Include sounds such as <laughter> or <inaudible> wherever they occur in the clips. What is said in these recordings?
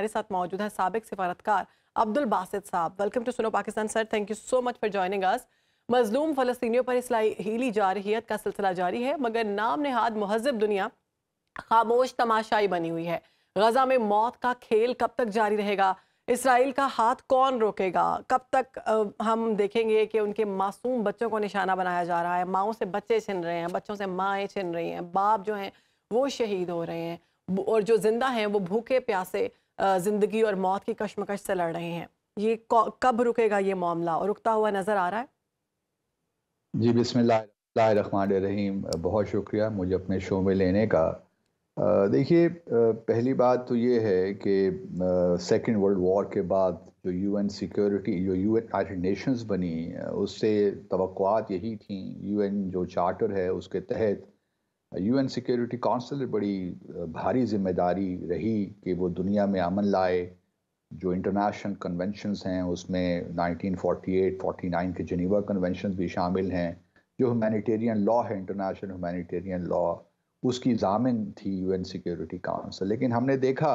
हमारे साथ मौजूद है सबक सफारतकार अब्दुल बासित साहब welcome to Suno Pakistan sir thank you so much for joining us मजलूम फलस्तियों पर इसलाहीली जारहीत का सिलसिला जारी है मगर नाम नहाद महजब दुनिया खामोश तमाशाई बनी हुई है गजा में मौत का खेल कब तक जारी रहेगा इसराइल का हाथ कौन रोकेगा कब तक आ, हम देखेंगे कि उनके मासूम बच्चों को निशाना बनाया जा रहा है माओ से बच्चे छिन रहे हैं बच्चों से माएँ छिन रही हैं बाप जो हैं वो शहीद हो रहे हैं और जो जिंदा हैं वो भूखे प्यासे ज़िंदगी और मौत की कश्मकश से लड़ रहे हैं ये कब रुकेगा ये मामला और रुकता हुआ नज़र आ रहा है जी बिस्मिल्लाहमान बहुत शुक्रिया मुझे अपने शो में लेने का देखिए पहली बात तो ये है कि सेकेंड वर्ल्ड वॉर के बाद जो यूएन सिक्योरिटी जो यूएन यूनाइटेड नेशंस बनी उससे तो यही थी यूएन जो चार्टर है उसके तहत यूएन सिक्योरिटी काउंसिल बड़ी भारी जिम्मेदारी रही कि वो दुनिया में अमन लाए जो इंटरनेशनल कन्वेंशंस हैं उसमें 1948, 49 के जनीवा कन्वेंशन भी शामिल हैं जो हुमानिटेरियन लॉ है इंटरनेशनल हुमानिटेरियन लॉ उसकी जामिन थी यूएन सिक्योरिटी काउंसिल लेकिन हमने देखा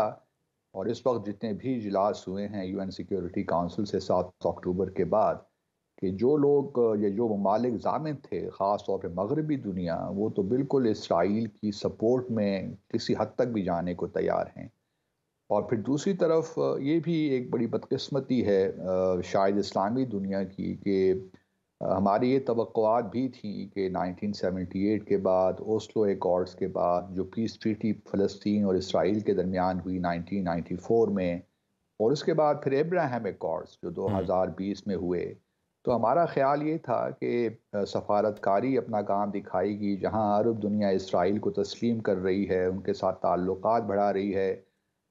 और इस वक्त जितने भी इजलास हुए हैं यूएन सिक्योरिटी काउंसिल से सात अक्टूबर के बाद कि जो लोग या जो ममालिक जामिन थे ख़ास तौर पर मगरबी दुनिया वो तो बिल्कुल इसराइल की सपोर्ट में किसी हद तक भी जाने को तैयार हैं और फिर दूसरी तरफ ये भी एक बड़ी बदकस्मती है शायद इस्लामी दुनिया की कि हमारी ये तो भी थी कि 1978 के बाद ओस्लो एकॉर्ड्स के बाद जो पीस ट्रीटी फ़लस्तीन और इसराइल के दरमियान हुई 1994 में और उसके बाद फिर एब्राहम एकॉर्ड्स जो 2020 हम्म। में हुए तो हमारा ख्याल ये था कि सफारतकारी अपना काम दिखाएगी जहाँ अरब दुनिया इसराइल को तस्लीम कर रही है उनके साथ ताल्लुक बढ़ा रही है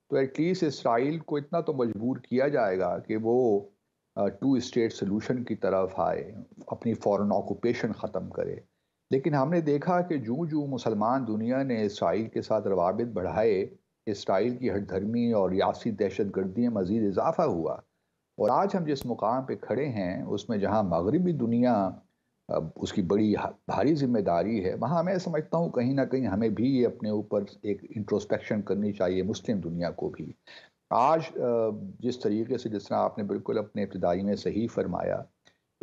तो एटलीस्ट इसराइल को इतना तो मजबूर किया जाएगा कि वो टू स्टेट सोलूशन की तरफ आए अपनी फ़ौरन ऑक्यूपेशन ख़त्म करे लेकिन हमने देखा कि जू जू मुसलमान दुनिया ने इसराइल के साथ रवाबित बढ़ाए इसराइल की धर्मी और रियासी दहशत गर्दी में मज़ीद इजाफा हुआ और आज हम जिस मुकाम पे खड़े हैं उसमें जहाँ मगरबी दुनिया उसकी बड़ी भारी जिम्मेदारी है वहाँ मैं समझता हूँ कहीं ना कहीं हमें भी अपने ऊपर एक इंट्रोस्पेक्शन करनी चाहिए मुस्लिम दुनिया को भी आज जिस तरीके से जिस तरह आपने बिल्कुल अपने इब्तदाई में सही फरमाया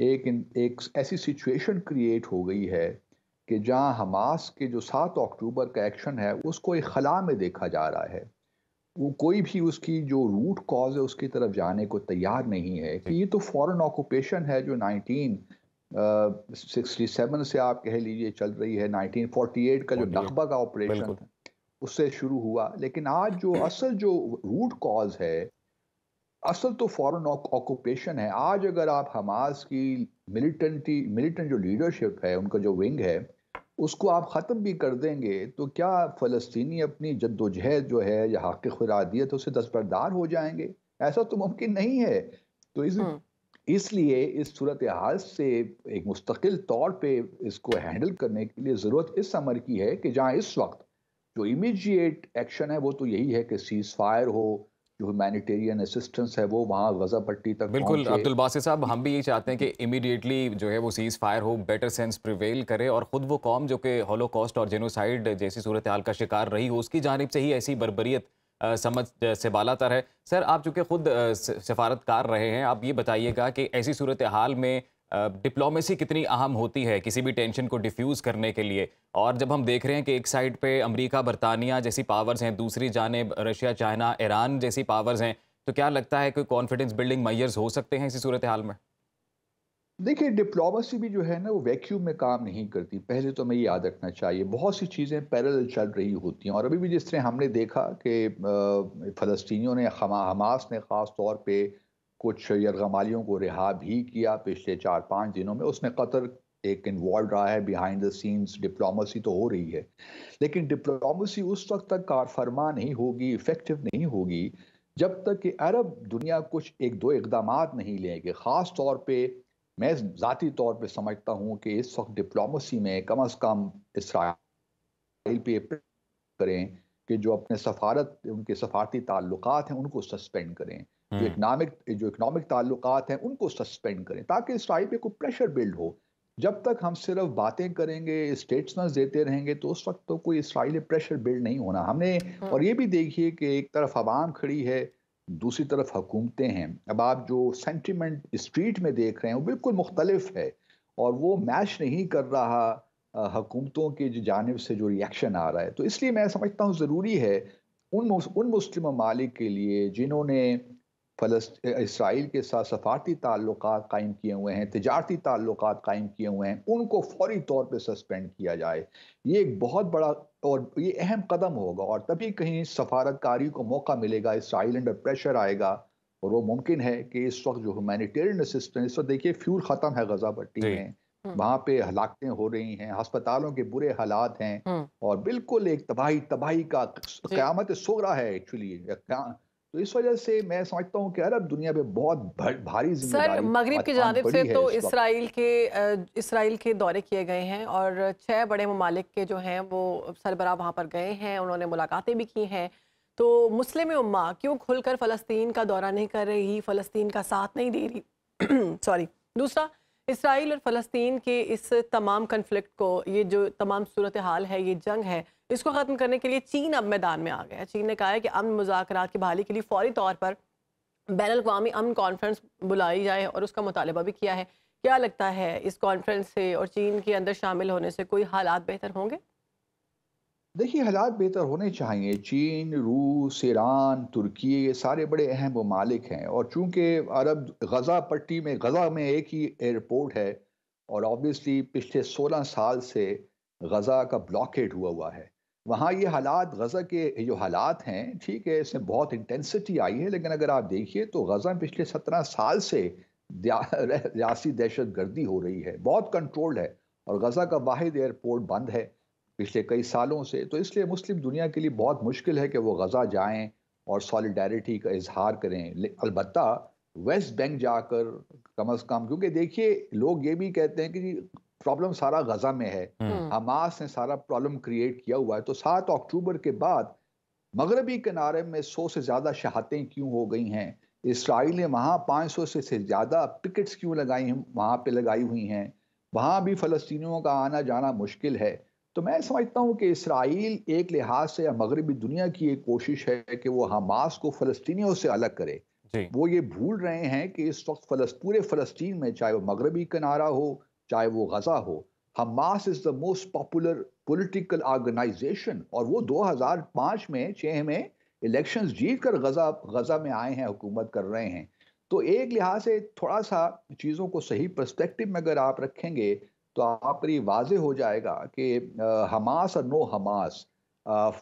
एक एक ऐसी सिचुएशन क्रिएट हो गई है कि जहाँ हमास के जो सात अक्टूबर का एक्शन है उसको एक खला में देखा जा रहा है वो कोई भी उसकी जो रूट कॉज है उसकी तरफ जाने को तैयार नहीं है कि ये तो फॉरेन ऑक्यूपेशन है जो 1967 से आप कह लीजिए चल रही है 1948 का जो नकबा का ऑपरेशन उससे शुरू हुआ लेकिन आज जो असल जो रूट कॉज है असल तो फॉरेन ऑक्यूपेशन है आज अगर आप हमास की मिलिटेंटी मिलिटेंट जो लीडरशिप है उनका जो विंग है उसको आप ख़त्म भी कर देंगे तो क्या फ़लस्तनी अपनी जद्दोजहद जो है या हक़ खुरादियत उसे दस्बरदार हो जाएंगे ऐसा तो मुमकिन नहीं है तो इस हम्म। इसलिए इस सूरत हाल से एक मुस्तकिल तौर पे इसको हैंडल करने के लिए ज़रूरत इस अमर की है कि जहाँ इस वक्त जो इमीजिएट एक्शन है वो तो यही है कि सीज़ फायर हो जो ह्यूमैनिटेरियन असिस्टेंस है वो वहाँ गजा पट्टी तक बिल्कुल अब्दुल बासिर साहब हम भी ये चाहते हैं कि इमीडिएटली जो है वो सीज़ फायर हो बेटर सेंस प्रिवेल करे और ख़ुद वो कौम जो कि हॉलोकॉस्ट और जेनोसाइड जैसी सूरत हाल का शिकार रही हो उसकी जानब से ही ऐसी बरबरीत समझ से बाला तर है सर आप चूँकि ख़ुद सफारतकार रहे हैं आप ये बताइएगा कि ऐसी सूरत हाल में डिप्लोमेसी कितनी अहम होती है किसी भी टेंशन को डिफ्यूज़ करने के लिए और जब हम देख रहे हैं कि एक साइड पे अमेरिका बरतानिया जैसी पावर्स हैं दूसरी जानब रशिया चाइना ईरान जैसी पावर्स हैं तो क्या लगता है कोई कॉन्फिडेंस बिल्डिंग मैयर्स हो सकते हैं इसी सूरत हाल में देखिए डिप्लोमेसी भी जो है ना वो वैक्यूम में काम नहीं करती पहले तो हमें याद रखना चाहिए बहुत सी चीज़ें पैरल चल रही होती हैं और अभी भी जिस तरह हमने देखा कि फ़लस्तियों ने हमा हमास ने ख़ास तौर पर कुछ यरगमालियों को रिहा भी किया पिछले चार पाँच दिनों में उसमें कतर एक इन्वॉल्व रहा है बिहाइंड द सीन्स डिप्लोमेसी तो हो रही है लेकिन डिप्लोमेसी उस वक्त तक कारफरमा नहीं होगी इफेक्टिव नहीं होगी जब तक कि अरब दुनिया कुछ एक दो इकदाम नहीं लेंगे ख़ास तौर पर मैं ज़ाती तौर पर समझता हूँ कि इस वक्त डिप्लोमेसी में कम अज़ कम इसराइल पे करें कि जो अपने सफारत उनके सफारती ताल्लुक हैं उनको सस्पेंड करें जो इकनॉमिक हम्म। जो इकनॉमिक ताल्लुक हैं उनको सस्पेंड करें ताकि इसराइल पे कोई प्रेशर बिल्ड हो जब तक हम सिर्फ बातें करेंगे स्टेट्समेंट्स देते रहेंगे तो उस वक्त तो कोई इसराइल प्रेशर बिल्ड नहीं होना हमने हम्म। और ये भी देखिए कि एक तरफ आवाम खड़ी है दूसरी तरफ हुकूमतें हैं अब आप जो सेंटिमेंट स्ट्रीट में देख रहे हैं वो बिल्कुल मुख्तलिफ है और वो मैच नहीं कर रहा हुकूमतों के जानब से जो रिएक्शन आ रहा है तो इसलिए मैं समझता हूँ ज़रूरी है उन उन मुस्लिम ममालिक के लिए जिन्होंने फलस्त इसराइल के साथ सफारती ताल्लुक कायम किए हुए हैं तजारती ताल्लुक कायम किए हुए हैं उनको फौरी तौर पर सस्पेंड किया जाए ये एक बहुत बड़ा और ये अहम कदम होगा और तभी कहीं सफारतकारी को मौका मिलेगा इसराइल अंडर प्रेशर आएगा और वो मुमकिन है कि इस वक्त जो ह्यूमैनिटेरियन असिस्टेंस इस वक्त देखिए फ्यूल ख़त्म है गजा पट्टी में हम्म। वहाँ पे हलाकतें हो रही हैं हस्पतालों के बुरे हालात हैं हम्म। और बिल्कुल एक तबाही तबाही का क्यामत रहा है एक्चुअली तो इस वजह से मैं समझता हूँ कि अरब दुनिया में बहुत भारी सर मगरब की जानब से तो इसराइल के इसराइल के दौरे किए गए हैं और छः बड़े ममालिक के जो हैं वो सरबरा वहाँ पर गए हैं उन्होंने मुलाकातें भी की हैं तो मुस्लिम उम्मा क्यों खुलकर फ़लस्तीन का दौरा नहीं कर रही फ़लस्तीन का साथ नहीं दे रही सॉरी <clears throat> दूसरा इसराइल और फ़लस्तीन के इस तमाम कन्फ्लिक्ट को ये जो तमाम सूरत हाल है ये जंग है इसको ख़त्म करने के लिए चीन अब मैदान में आ गया चीन ने कहा है कि अमन मुजाकर की बहाली के लिए फौरी तौर पर बैन अवी अमन कॉन्फ्रेंस बुलाई जाए और उसका मुतालबा भी किया है क्या लगता है इस कॉन्फ्रेंस से और चीन के अंदर शामिल होने से कोई हालात बेहतर होंगे देखिए हालात बेहतर होने चाहिए चीन रूस ईरान तुर्की ये सारे बड़े अहम ममालिक हैं और चूंकि अरब गज़ा पट्टी में गज़ा में एक ही एयरपोर्ट है और ऑब्वियसली पिछले 16 साल से गज़ा का ब्लॉकेट हुआ हुआ है वहाँ ये हालात गज़ा के जो हालात हैं ठीक है इसमें बहुत इंटेंसिटी आई है लेकिन अगर आप देखिए तो गज़ा पिछले सत्रह साल से <laughs> रियासी दहशत गर्दी हो रही है बहुत कंट्रोल्ड है और गज़ा का वाद एयरपोर्ट बंद है पिछले कई सालों से तो इसलिए मुस्लिम दुनिया के लिए बहुत मुश्किल है कि वो गज़ा जाएँ और सॉलिडारिटी का इजहार करें अलबत् वेस्ट बैंक जाकर कम अज़ कम क्योंकि देखिए लोग ये भी कहते हैं कि प्रॉब्लम सारा गज़ा में है हम्म। हमास ने सारा प्रॉब्लम क्रिएट किया हुआ है तो सात अक्टूबर के बाद मगरबी किनारे में सौ से ज़्यादा शहादतें क्यों हो गई हैं इसराइल ने वहाँ पाँच से से ज़्यादा पिकट्स क्यों लगाई हैं वहाँ पे लगाई हुई हैं वहाँ भी फ़लस्तियों का आना जाना मुश्किल है तो मैं समझता हूँ कि इसराइल एक लिहाज से या मगरबी दुनिया की एक कोशिश है कि वो हमास को फ़लस्तियों से अलग करे वो ये भूल रहे हैं कि इस वक्त पूरे फ़लस्तीन में चाहे वो मगरबी किनारा हो चाहे वो गज़ा हो Hamas is the most popular political organisation और वो 2005 में छः में इलेक्शंस जीत कर गजा गजा में आए हैं हुकूमत कर रहे हैं तो एक लिहाज से थोड़ा सा चीज़ों को सही परस्पेक्टिव में अगर आप रखेंगे तो आप ये वाज हो जाएगा कि हमास और नो हमास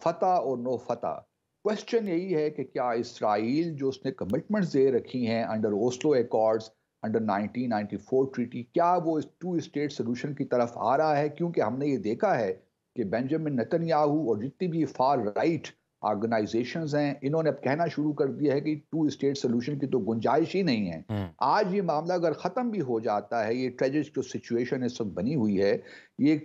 फतह और नो फतह क्वेश्चन यही है कि क्या इसराइल जो उसने कमिटमेंट्स दे रखी हैं under Oslo accords under 1994 treaty क्या वो टू स्टेट सोल्यूशन की तरफ आ रहा है क्योंकि हमने ये देखा है कि बेंजामिन नतनयाहू और जितनी भी फार राइट ऑर्गेनाइजेशन हैं इन्होंने अब कहना शुरू कर दिया है कि टू स्टेट सोल्यूशन की तो गुंजाइश ही नहीं है हम्म। आज ये मामला अगर ख़त्म भी हो जाता है ये ट्रेजिक जो सिचुएशन इस वक्त बनी हुई है ये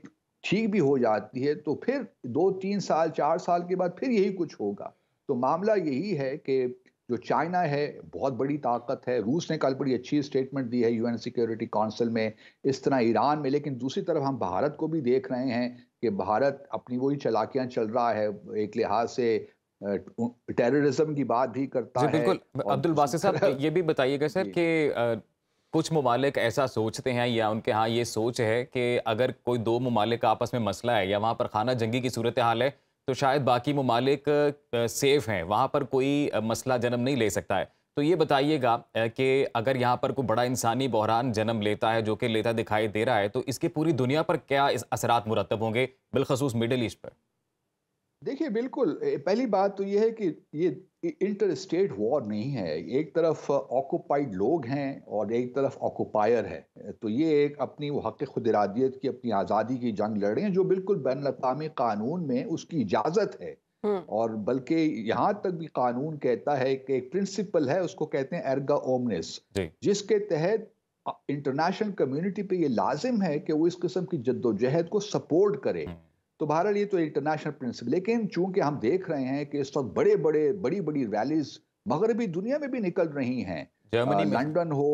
ठीक भी हो जाती है तो फिर दो तीन साल चार साल के बाद फिर यही कुछ होगा तो मामला यही है कि जो चाइना है बहुत बड़ी ताकत है रूस ने कल बड़ी अच्छी स्टेटमेंट दी है यूएन सिक्योरिटी काउंसिल में इस तरह ईरान में लेकिन दूसरी तरफ हम भारत को भी देख रहे हैं कि भारत अपनी वही चलाकियां चल रहा है एक लिहाज से टेररिज्म की बात भी करता है बिल्कुल अब्दुल बासी साहब ये भी बताइएगा सर कि कुछ ममालिक ऐसा सोचते हैं या उनके यहाँ ये सोच है कि अगर कोई दो ममालिक आपस में मसला है या वहाँ पर खाना जंगी की सूरत हाल है तो शायद बाकी ममालिक सेफ हैं वहाँ पर कोई मसला जन्म नहीं ले सकता है तो ये बताइएगा कि अगर यहाँ पर कोई बड़ा इंसानी बहरान जन्म लेता है जो कि लेता दिखाई दे रहा है तो इसके पूरी दुनिया पर क्या इस असरात मुरतब होंगे बिलखसूस मिडल ईस्ट पर देखिए बिल्कुल पहली बात तो ये है कि ये इंटर स्टेट वॉर नहीं है एक तरफ ऑक्यूपाइड लोग हैं और एक तरफ ऑक्यूपायर है तो ये एक अपनी हक खुदरादियत की अपनी आज़ादी की जंग लड़ रहे हैं जो बिल्कुल बैन अवी कानून में उसकी इजाज़त है हम्म। और बल्कि यहाँ तक भी कानून कहता है कि एक प्रिंसिपल है उसको कहते हैं एर्गा ओमनेस जिसके तहत इंटरनेशनल कम्युनिटी पे ये लाजिम है कि वो इस किस्म की जद्दोजहद को सपोर्ट करे हम्म। तो बहरहाल ये तो इंटरनेशनल प्रिंसिपल लेकिन चूंकि हम देख रहे हैं कि इस वक्त बड़े बड़े बड़ी बड़ी रैलीज मगरबी दुनिया में भी निकल रही हैं लंडन हो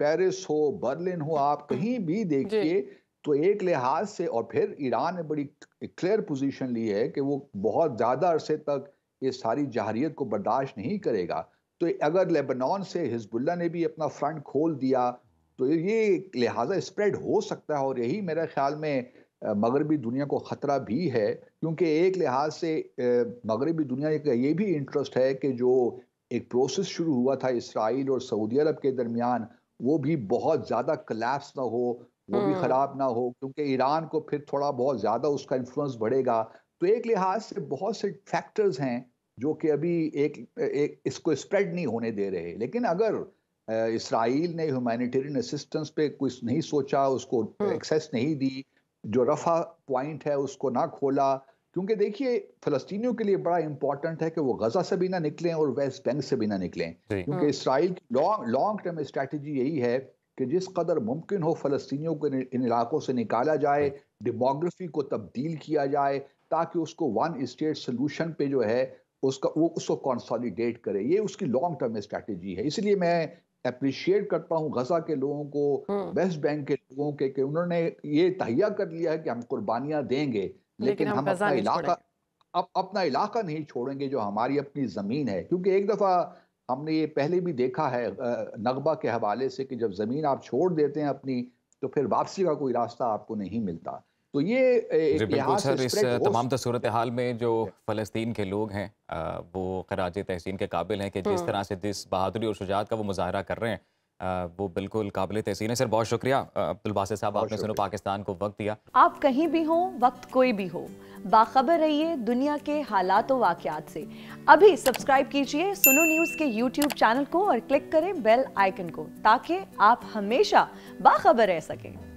पेरिस हो बर्लिन हो आप कहीं भी देखिए तो एक लिहाज से और फिर ईरान ने बड़ी क्लियर पोजीशन ली है कि वो बहुत ज़्यादा अरसे तक ये सारी जहरीत को बर्दाश्त नहीं करेगा तो अगर लेबनान से हिजबुल्ला ने भी अपना फ्रंट खोल दिया तो ये लिहाजा स्प्रेड हो सकता है और यही मेरे ख्याल में मगरबी दुनिया को ख़तरा भी है क्योंकि एक लिहाज से मगरबी दुनिया का ये भी इंटरेस्ट है कि जो एक प्रोसेस शुरू हुआ था इसराइल और सऊदी अरब के दरमियान वो भी बहुत ज़्यादा कलेप्स ना हो वो भी हाँ। ख़राब ना हो क्योंकि ईरान को फिर थोड़ा बहुत ज़्यादा उसका इन्फ्लुएंस बढ़ेगा तो एक लिहाज से बहुत से फैक्टर्स हैं जो कि अभी एक, एक इसको स्प्रेड नहीं होने दे रहे लेकिन अगर इसराइल ने ह्यूमैनिटेरियन असिस्टेंस पे कुछ नहीं सोचा उसको एक्सेस हाँ। नहीं दी जो रफा पॉइंट है उसको ना खोला क्योंकि देखिए फलस्तियों के लिए बड़ा इंपॉर्टेंट है कि वो गजा से भी ना निकलें और वेस्ट बैंक से भी ना निकलें क्योंकि हाँ। इसराइल की लॉन्ग लॉन्ग टर्म स्ट्रेटजी यही है कि जिस कदर मुमकिन हो फलस्तियों को इन इलाकों से निकाला जाए डेमोग्राफी हाँ। को तब्दील किया जाए ताकि उसको वन स्टेट सोल्यूशन पे जो है उसका वो उसको कॉन्सॉलीडेट करे ये उसकी लॉन्ग टर्म स्ट्रैटेजी है इसलिए मैं अप्रिशिएट करता हूँ गजा के लोगों को वेस्ट हम्म। बैंक के लोगों के कि उन्होंने ये तहिया कर लिया है कि हम कुर्बानियां देंगे लेकिन, लेकिन हम, हम अपना इलाका अप, अपना इलाका नहीं छोड़ेंगे जो हमारी अपनी ज़मीन है क्योंकि एक दफ़ा हमने ये पहले भी देखा है नगबा के हवाले से कि जब ज़मीन आप छोड़ देते हैं अपनी तो फिर वापसी का कोई रास्ता आपको नहीं मिलता तो ये बिल्कुल सर इस तमाम तस्वरत हाल में जो फ़लस्तीन के लोग हैं वो खराज तहसीन के काबिल हैं कि जिस hmm. तरह से जिस बहादुरी और शुजात का वो मुजाहरा कर रहे हैं वो बिल्कुल काबिल तहसीन है सर बहुत शुक्रिया अब्दुल बासित साहब आपने सुनो पाकिस्तान को वक्त दिया आप कहीं भी हों वक्त कोई भी हो बाखबर रहिए दुनिया के हालात व से अभी सब्सक्राइब कीजिए सुनो न्यूज़ के यूट्यूब चैनल को और क्लिक करें बेल आइकन को ताकि आप हमेशा बाखबर रह सकें